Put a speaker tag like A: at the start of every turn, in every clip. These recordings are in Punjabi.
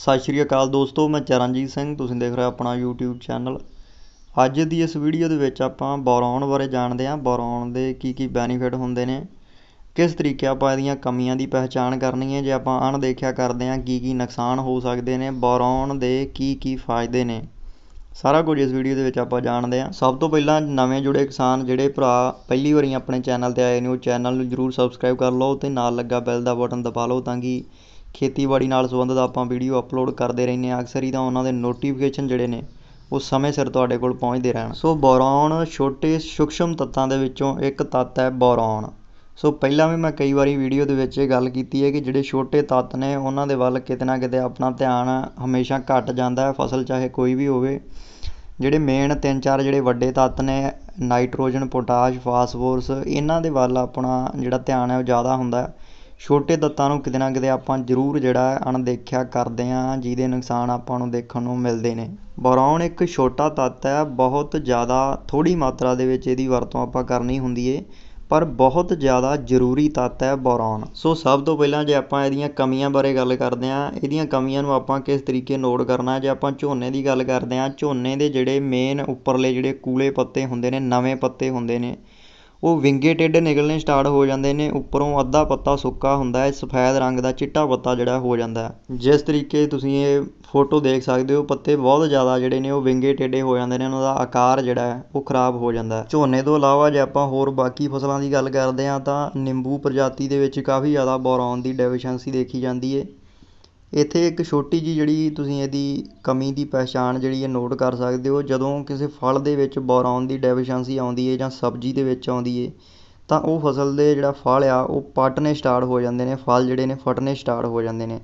A: ਸਤਿ ਸ਼੍ਰੀ ਅਕਾਲ ਦੋਸਤੋ ਮੈਂ ਚਰਨਜੀਤ ਸਿੰਘ ਤੁਸੀਂ ਦੇਖ ਰਹੇ ਹੋ ਆਪਣਾ YouTube ਚੈਨਲ ਅੱਜ ਦੀ ਇਸ ਵੀਡੀਓ ਦੇ ਵਿੱਚ ਆਪਾਂ ਬੋਰੋਨ ਬਾਰੇ ਜਾਣਦੇ ਹਾਂ ਬੋਰੋਨ ਦੇ ਕੀ ਕੀ ਬੈਨੀਫਿਟ ਹੁੰਦੇ ਨੇ ਕਿਸ ਤਰੀਕੇ ਆਪਾਂ ਇਹਦੀਆਂ ਕਮੀਆਂ ਦੀ ਪਹਿਚਾਣ ਕਰਨੀ ਹੈ ਜੇ ਆਪਾਂ ਅਣ ਦੇਖਿਆ ਕਰਦੇ ਹਾਂ ਕੀ ਕੀ ਨੁਕਸਾਨ ਹੋ ਸਕਦੇ ਨੇ ਬੋਰੋਨ ਦੇ ਕੀ ਕੀ ਫਾਇਦੇ ਨੇ ਸਾਰਾ ਕੁਝ ਇਸ ਵੀਡੀਓ ਦੇ ਵਿੱਚ ਆਪਾਂ ਜਾਣਦੇ ਹਾਂ ਸਭ ਤੋਂ ਪਹਿਲਾਂ ਨਵੇਂ ਜੁੜੇ ਕਿਸਾਨ ਜਿਹੜੇ ਭਰਾ ਪਹਿਲੀ ਵਾਰੀ ਆਪਣੇ ਚੈਨਲ ਤੇ ਆਏ ਨੇ ਉਹ ਚੈਨਲ ਨੂੰ ਜਰੂਰ ਸਬਸਕ੍ਰਾਈਬ ਕਰ ਲਓ ਤੇ ਨਾਲ ਲੱਗਾ ਬੈਲ ਦਾ ਬਟਨ ਦਬਾ ਲਓ ਤਾਂ ਕਿ ਖੇਤੀਬਾੜੀ ਨਾਲ ਸੰਬੰਧਿਤ ਆਪਾਂ ਵੀਡੀਓ ਅਪਲੋਡ ਕਰਦੇ ਰਹਿੰਦੇ ਹਾਂ ਅਕਸਰ ਹੀ ਤਾਂ ਉਹਨਾਂ ਦੇ ਨੋਟੀਫਿਕੇਸ਼ਨ ਜਿਹੜੇ ਨੇ ਉਹ ਸਮੇਂ ਸਿਰ ਤੁਹਾਡੇ ਕੋਲ ਪਹੁੰਚਦੇ ਰਹਿਣ ਸੋ ਬੋਰੋਨ ਛੋਟੇ ਸੂਕਸ਼ਮ ਤੱਤਾਂ ਦੇ ਵਿੱਚੋਂ ਇੱਕ ਤੱਤ ਹੈ ਬੋਰੋਨ ਸੋ ਪਹਿਲਾਂ ਵੀ ਮੈਂ ਕਈ ਵਾਰੀ ਵੀਡੀਓ ਦੇ ਵਿੱਚ ਇਹ ਗੱਲ ਕੀਤੀ ਹੈ ਕਿ ਜਿਹੜੇ ਛੋਟੇ ਤੱਤ ਨੇ ਉਹਨਾਂ ਦੇ ਵੱਲ ਕਿਤੇ ਨਾ ਕਿਤੇ ਆਪਣਾ ਧਿਆਨ ਹਮੇਸ਼ਾ ਘਟ ਜਾਂਦਾ ਹੈ ਫਸਲ ਚਾਹੇ ਕੋਈ ਵੀ ਹੋਵੇ ਜਿਹੜੇ ਮੇਨ ਤਿੰਨ ਚਾਰ ਜਿਹੜੇ ਵੱਡੇ ਤੱਤ ਨੇ ਨਾਈਟ੍ਰੋਜਨ ਪੋਟਾਸ਼ ਫਾਸਫੋਰਸ ਇਹਨਾਂ ਦੇ ਵੱਲ ਆਪਣਾ ਜਿਹੜਾ ਧਿਆਨ ਹੈ ਉਹ ਜ਼ਿਆਦਾ ਹੁੰਦਾ ਛੋਟੇ ਤੱਤਾਂ ਨੂੰ ਕਿਤੇ ਨਾ ਕਿਤੇ ਆਪਾਂ ਜ਼ਰੂਰ ਜਿਹੜਾ ਅਣਦੇਖਿਆ ਕਰਦੇ ਹਾਂ ਜਿਹਦੇ ਨੁਕਸਾਨ ਆਪਾਂ ਨੂੰ ਦੇਖਣ ਨੂੰ ਮਿਲਦੇ ਨੇ ਬੋਰੋਨ ਇੱਕ ਛੋਟਾ ਤੱਤ ਹੈ ਬਹੁਤ ਜ਼ਿਆਦਾ ਥੋੜ੍ਹੀ ਮਾਤਰਾ ਦੇ ਵਿੱਚ ਇਹਦੀ ਵਰਤੋਂ ਆਪਾਂ ਕਰਨੀ ਹੁੰਦੀ ਹੈ ਪਰ ਬਹੁਤ ਜ਼ਿਆਦਾ ਜ਼ਰੂਰੀ ਤੱਤ ਹੈ ਬੋਰੋਨ ਸੋ ਸਭ ਤੋਂ ਪਹਿਲਾਂ ਜੇ ਆਪਾਂ ਇਹਦੀਆਂ ਕਮੀਆਂ ਬਾਰੇ ਗੱਲ ਕਰਦੇ ਹਾਂ ਇਹਦੀਆਂ ਕਮੀਆਂ ਨੂੰ ਆਪਾਂ ਕਿਸ ਤਰੀਕੇ ਨੋਟ ਕਰਨਾ ਜੇ ਆਪਾਂ ਝੋਨੇ ਦੀ ਗੱਲ ਕਰਦੇ ਹਾਂ ਝੋਨੇ ਦੇ ਜਿਹੜੇ ਮੇਨ ਉੱਪਰਲੇ ਜਿਹੜੇ ਕੂਲੇ ਪੱਤੇ ਹੁੰਦੇ ਨੇ ਨਵੇਂ ਪੱਤੇ ਹੁੰਦੇ ਨੇ ਉਹ ਵਿੰਗੇ ਟੇਢੇ ਨਿਕਲਣੇ ਸਟਾਰਟ ਹੋ ਜਾਂਦੇ ਨੇ ਉੱਪਰੋਂ ਅੱਧਾ ਪੱਤਾ ਸੁੱਕਾ ਹੁੰਦਾ ਹੈ ਸਫੈਦ ਰੰਗ ਦਾ ਚਿੱਟਾ ਪੱਤਾ ਜਿਹੜਾ ਹੋ ਜਾਂਦਾ ਹੈ ਜਿਸ ਤਰੀਕੇ ਤੁਸੀਂ ਇਹ ਫੋਟੋ ਦੇਖ ਸਕਦੇ ਹੋ ਪੱਤੇ ਬਹੁਤ ਜ਼ਿਆਦਾ ਜਿਹੜੇ ਨੇ ਉਹ ਵਿੰਗੇ ਟੇਢੇ ਹੋ ਜਾਂਦੇ ਨੇ ਉਹਨਾਂ ਦਾ ਆਕਾਰ ਜਿਹੜਾ ਹੈ ਉਹ ਖਰਾਬ ਹੋ ਜਾਂਦਾ ਝੋਨੇ ਤੋਂ ਇਲਾਵਾ ਜੇ ਆਪਾਂ ਹੋਰ ਬਾਕੀ ਫਸਲਾਂ ਦੀ ਗੱਲ ਕਰਦੇ ਹਾਂ ਤਾਂ ਨਿੰਬੂ ਪ੍ਰਜਾਤੀ ਦੇ ਵਿੱਚ ਕਾਫੀ ਜ਼ਿਆਦਾ ਬੋਰੋਨ ਦੀ ਡੈਫੀਸ਼ੈਂਸੀ ਦੇਖੀ ਜਾਂਦੀ ਹੈ ਇੱਥੇ ਇੱਕ ਛੋਟੀ ਜਿਹੀ ਜਿਹੜੀ ਤੁਸੀਂ ਇਹਦੀ ਕਮੀ ਦੀ ਪਹਿਚਾਣ ਜਿਹੜੀ ਹੈ ਨੋਟ ਕਰ ਸਕਦੇ ਹੋ ਜਦੋਂ ਕਿਸੇ ਫਲ ਦੇ ਵਿੱਚ ਬੋਰੋਨ ਦੀ ਡੈਫੀਸ਼ੀਐਂਸੀ ਆਉਂਦੀ ਹੈ ਜਾਂ ਸਬਜ਼ੀ ਦੇ ਵਿੱਚ ਆਉਂਦੀ ਹੈ ਤਾਂ ਉਹ ਫਸਲ ਦੇ ਜਿਹੜਾ ਫਲ ਆ ਉਹ ਪੱਟਣੇ ਸਟਾਰਟ ਹੋ ਜਾਂਦੇ ਨੇ ਫਲ ਜਿਹੜੇ ਨੇ ਫਟਣੇ ਸਟਾਰਟ ਹੋ ਜਾਂਦੇ ਨੇ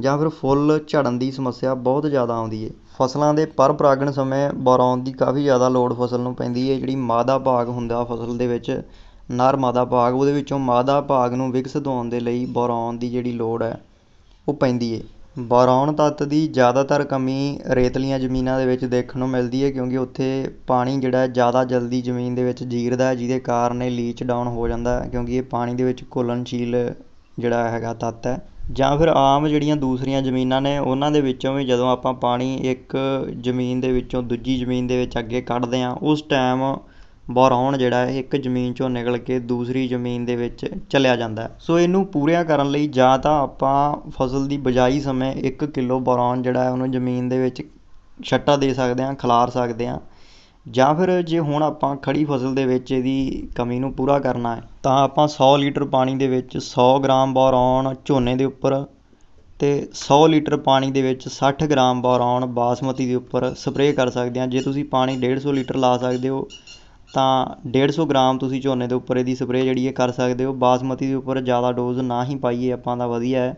A: ਜਾਂ ਫਿਰ ਫੁੱਲ ਝੜਨ ਦੀ ਸਮੱਸਿਆ ਬਹੁਤ ਜ਼ਿਆਦਾ ਆਉਂਦੀ ਹੈ ਫਸਲਾਂ ਦੇ ਪਰ ਪਰਾਗਣ ਸਮੇਂ ਬੋਰੋਨ ਦੀ ਕਾਫੀ ਜ਼ਿਆਦਾ ਲੋੜ ਫਸਲ ਨੂੰ ਪੈਂਦੀ ਹੈ ਜਿਹੜੀ ਮਾਦਾ ਭਾਗ ਹੁੰਦਾ ਫਸਲ ਦੇ ਵਿੱਚ ਨਰ ਮਾਦਾ ਭਾਗ ਉਹਦੇ ਵਿੱਚੋਂ ਮਾਦਾ ਭਾਗ ਨੂੰ ਵਿਕਸਿਤ ਹੋਣ ਦੇ ਲਈ ਬੋਰੋਨ ਦੀ ਜਿਹੜੀ ਲੋੜ ਹੈ ਉਹ ਪੈਂਦੀ ਹੈ ਬੋਰੋਨ ਤੱਤ ਦੀ ਜ਼ਿਆਦਾਤਰ ਕਮੀ ਰੇਤਲੀਆਂ ਜ਼ਮੀਨਾਂ ਦੇ ਵਿੱਚ ਦੇਖਣ ਨੂੰ ਮਿਲਦੀ ਹੈ ਕਿਉਂਕਿ ਉੱਥੇ ਪਾਣੀ ਜਿਹੜਾ ਹੈ ਜ਼ਿਆਦਾ ਜਲਦੀ ਜ਼ਮੀਨ ਦੇ ਵਿੱਚ ਜੀਰਦਾ ਹੈ ਜਿਹਦੇ ਕਾਰਨ ਇਹ ਲੀਚ ਡਾਊਨ ਹੋ ਜਾਂਦਾ ਕਿਉਂਕਿ ਇਹ ਪਾਣੀ ਦੇ ਵਿੱਚ ਘੁਲਣਸ਼ੀਲ ਜਿਹੜਾ ਹੈਗਾ ਤੱਤ ਹੈ ਜਾਂ ਫਿਰ ਆਮ ਜਿਹੜੀਆਂ ਦੂਸਰੀਆਂ ਜ਼ਮੀਨਾਂ ਨੇ ਉਹਨਾਂ ਦੇ ਵਿੱਚੋਂ ਵੀ ਜਦੋਂ ਆਪਾਂ ਪਾਣੀ ਇੱਕ ਜ਼ਮੀਨ ਦੇ ਵਿੱਚੋਂ ਦੂਜੀ ਜ਼ਮੀਨ ਦੇ ਵਿੱਚ ਅੱਗੇ ਕੱਢਦੇ ਹਾਂ ਉਸ ਟਾਈਮ ਬੋਰੌਨ ਜਿਹੜਾ ਹੈ ਇੱਕ ਜ਼ਮੀਨ 'ਚੋਂ ਨਿਕਲ ਕੇ ਦੂਸਰੀ ਜ਼ਮੀਨ ਦੇ ਵਿੱਚ ਚਲਿਆ ਜਾਂਦਾ ਸੋ ਇਹਨੂੰ ਪੂਰਿਆ ਕਰਨ ਲਈ ਜਾਂ ਤਾਂ ਆਪਾਂ ਫਸਲ ਦੀ ਬਿਜਾਈ ਸਮੇਂ ਇੱਕ ਕਿਲੋ ਬੋਰੌਨ ਜਿਹੜਾ ਹੈ ਉਹਨੂੰ ਜ਼ਮੀਨ ਦੇ ਵਿੱਚ ਛੱਟਾ ਦੇ ਸਕਦੇ ਹਾਂ ਖਿਲਾਰ ਸਕਦੇ ਹਾਂ ਜਾਂ ਫਿਰ ਜੇ ਹੁਣ ਆਪਾਂ ਖੜੀ ਫਸਲ ਦੇ ਵਿੱਚ ਇਹਦੀ ਕਮੀ ਨੂੰ ਪੂਰਾ ਕਰਨਾ ਹੈ ਤਾਂ ਆਪਾਂ 100 ਲੀਟਰ ਪਾਣੀ ਦੇ ਵਿੱਚ 100 ਗ੍ਰਾਮ ਬੋਰੌਨ ਝੋਨੇ ਦੇ ਉੱਪਰ ਤੇ 100 ਲੀਟਰ ਪਾਣੀ ਦੇ ਵਿੱਚ 60 ਗ੍ਰਾਮ ਬੋਰੌਨ ਬਾਸਮਤੀ ਦੇ ਉੱਪਰ ਸਪਰੇਅ ਕਰ ਸਕਦੇ ਹਾਂ ਜੇ ਤੁਸੀਂ ਪਾਣੀ 150 ਲੀਟਰ ਲਾ ਸਕਦੇ ਹੋ ਤਾਂ ਡੇਢ ਸੌ ਗ੍ਰਾਮ ਤੁਸੀਂ ਝੋਨੇ ਦੇ ਉੱਪਰ ਇਹਦੀ ਸਪਰੇਅ ਜਿਹੜੀ ਹੈ ਕਰ ਸਕਦੇ ਹੋ ਬਾਸਮਤੀ ਦੇ ਉੱਪਰ ਜ਼ਿਆਦਾ ਡੋਜ਼ ਨਾ ਹੀ ਪਾਈਏ ਆਪਾਂ ਤਾਂ ਵਧੀਆ ਹੈ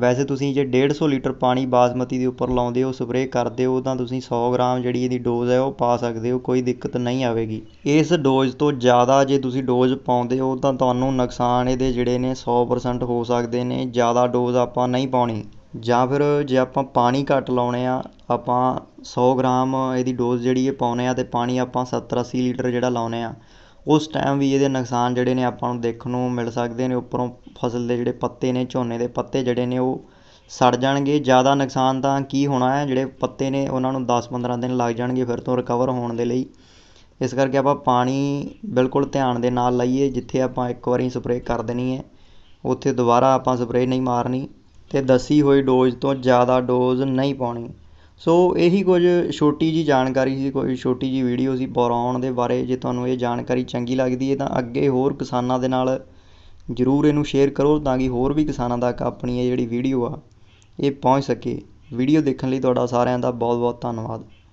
A: ਵੈਸੇ ਤੁਸੀਂ ਜੇ ਡੇਢ ਸੌ ਲੀਟਰ ਪਾਣੀ ਬਾਸਮਤੀ ਦੇ ਉੱਪਰ ਲਾਉਂਦੇ ਹੋ ਸਪਰੇਅ ਕਰਦੇ ਹੋ ਤਾਂ ਤੁਸੀਂ ਸੌ ਗ੍ਰਾਮ ਜਿਹੜੀ ਇਹਦੀ ਡੋਜ਼ ਹੈ ਉਹ ਪਾ ਸਕਦੇ ਹੋ ਕੋਈ ਦਿੱਕਤ ਨਹੀਂ ਆਵੇਗੀ ਇਸ ਡੋਜ਼ ਤੋਂ ਜ਼ਿਆਦਾ ਜੇ ਤੁਸੀਂ ਡੋਜ਼ ਪਾਉਂਦੇ ਹੋ ਤਾਂ ਤੁਹਾਨੂੰ ਨੁਕਸਾਨ ਇਹਦੇ ਜਿਹੜੇ ਨੇ ਸੌ ਹੋ ਸਕਦੇ ਨੇ ਜ਼ਿਆਦਾ ਡੋਜ਼ ਆਪਾਂ ਨਹੀਂ ਪਾਉਣੀ ਜਾਂ ਫਿਰ ਜੇ ਆਪਾਂ ਪਾਣੀ ਘੱਟ ਲਾਉਂਦੇ ਹਾਂ ਆਪਾਂ ਸੌ ਗ੍ਰਾਮ ਇਹਦੀ ਡੋਜ਼ ਜਿਹੜੀ ਇਹ ਪਾਉਂਦੇ ਹਾਂ ਅਤੇ ਪਾਣੀ ਆਪਾਂ ਸੱਤਰ ਅੱਸੀ ਲੀਟਰ ਜਿਹੜਾ ਲਾਉਂਦੇ ਹਾਂ ਉਸ ਟਾਈਮ ਵੀ ਇਹਦੇ ਨੁਕਸਾਨ ਜਿਹੜੇ ਨੇ ਆਪਾਂ ਨੂੰ ਦੇਖਣ ਨੂੰ ਮਿਲ ਸਕਦੇ ਨੇ ਉੱਪਰੋਂ ਫਸਲ ਦੇ ਜਿਹੜੇ ਪੱਤੇ ਨੇ ਝੋਨੇ ਦੇ ਪੱਤੇ ਜਿਹੜੇ ਨੇ ਉਹ ਸੜ ਜਾਣਗੇ ਜ਼ਿਆਦਾ ਨੁਕਸਾਨ ਤਾਂ ਕੀ ਹੋਣਾ ਹੈ ਜਿਹੜੇ ਪੱਤੇ ਨੇ ਉਹਨਾਂ ਨੂੰ ਦਸ ਪੰਦਰਾਂ ਦਿਨ ਲੱਗ ਜਾਣਗੇ ਫਿਰ ਤੋਂ ਰਿਕਵਰ ਹੋਣ ਦੇ ਲਈ ਇਸ ਕਰਕੇ ਆਪਾਂ ਪਾਣੀ ਬਿਲਕੁਲ ਧਿਆਨ ਦੇ ਨਾਲ ਲਾਈਏ ਜਿੱਥੇ ਆਪਾਂ ਇੱਕ ਵਾਰੀ ਸਪਰੇਅ ਕਰ ਦੇਣੀ ਹੈ ਉੱਥੇ ਦੁਬਾਰਾ ਆਪਾਂ ਸਪਰੇਅ ਨਹੀਂ ਮਾਰਨੀ ਕਿ ਦੱਸੀ ਹੋਈ ਡੋਜ਼ ਤੋਂ ਜ਼ਿਆਦਾ ਡੋਜ਼ ਨਹੀਂ ਪਾਉਣੀ ਸੋ ਇਹੀ ਕੁਝ ਛੋਟੀ ਜੀ ਜਾਣਕਾਰੀ ਸੀ ਕੋਈ ਛੋਟੀ ਜੀ ਵੀਡੀਓ ਸੀ ਬੋਰਾਨ ਦੇ ਬਾਰੇ ਜੇ ਤੁਹਾਨੂੰ ਇਹ ਜਾਣਕਾਰੀ ਚੰਗੀ ਲੱਗਦੀ ਹੈ ਤਾਂ ਅੱਗੇ ਹੋਰ ਕਿਸਾਨਾਂ ਦੇ ਨਾਲ ਜ਼ਰੂਰ ਇਹਨੂੰ ਸ਼ੇਅਰ ਕਰੋ ਤਾਂ ਕਿ ਹੋਰ ਵੀ ਕਿਸਾਨਾਂ ਤੱਕ ਆਪਣੀ ਇਹ ਜਿਹੜੀ ਵੀਡੀਓ ਆ ਇਹ ਪਹੁੰਚ ਸਕੇ ਵੀਡੀਓ ਦੇਖਣ ਲਈ ਤੁਹਾਡਾ ਸਾਰਿਆਂ ਦਾ ਬਹੁਤ ਬਹੁਤ ਧੰਨਵਾਦ